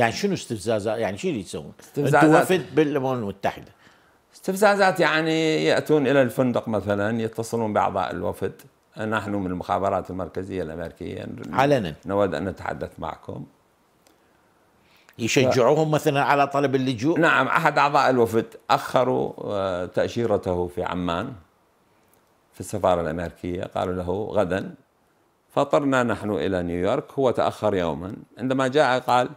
يعني شنو استفزازات يعني شو اللي يسوون؟ استفزازات انت وفد بالامم المتحده استفزازات يعني ياتون الى الفندق مثلا يتصلون باعضاء الوفد نحن من المخابرات المركزيه الامريكيه علنا نود ان نتحدث معكم يشجعوهم مثلا على طلب اللجوء؟ نعم احد اعضاء الوفد اخروا آه، تاشيرته في عمان في السفاره الامريكيه قالوا له غدا فطرنا نحن الى نيويورك هو تاخر يوما عندما جاء قال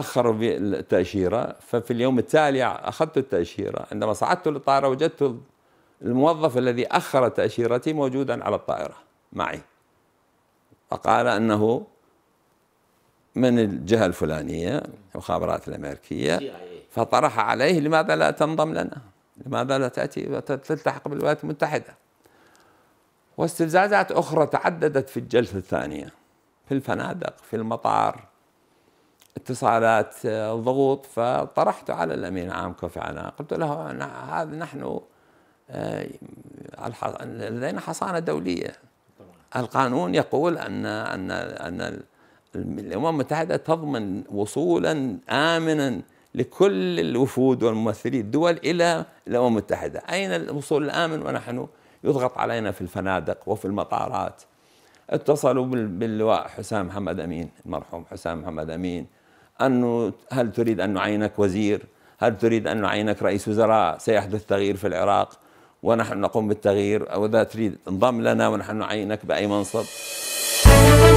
أخروا التأشيرة ففي اليوم التالي أخذت التأشيرة عندما صعدت للطائرة وجدت الموظف الذي أخر تأشيرتي موجودا على الطائرة معي فقال أنه من الجهة الفلانية المخابرات الأمريكية فطرح عليه لماذا لا تنضم لنا لماذا لا تأتي وتلتحق بالولايات المتحدة واستفزازات أخرى تعددت في الجلسة الثانية في الفنادق في المطار اتصالات آه، ضغوط فطرحت على الامين العام كوفي عنان قلت له هذا نحن آه، لدينا حصانه دوليه القانون يقول ان ان ان الامم المتحده تضمن وصولا امنا لكل الوفود والممثلين الدول الى الامم المتحده، اين الوصول الامن ونحن يضغط علينا في الفنادق وفي المطارات اتصلوا باللواء حسام محمد امين المرحوم حسام محمد امين انه هل تريد ان نعينك وزير؟ هل تريد ان نعينك رئيس وزراء؟ سيحدث تغيير في العراق ونحن نقوم بالتغيير او اذا تريد انضم لنا ونحن نعينك باي منصب.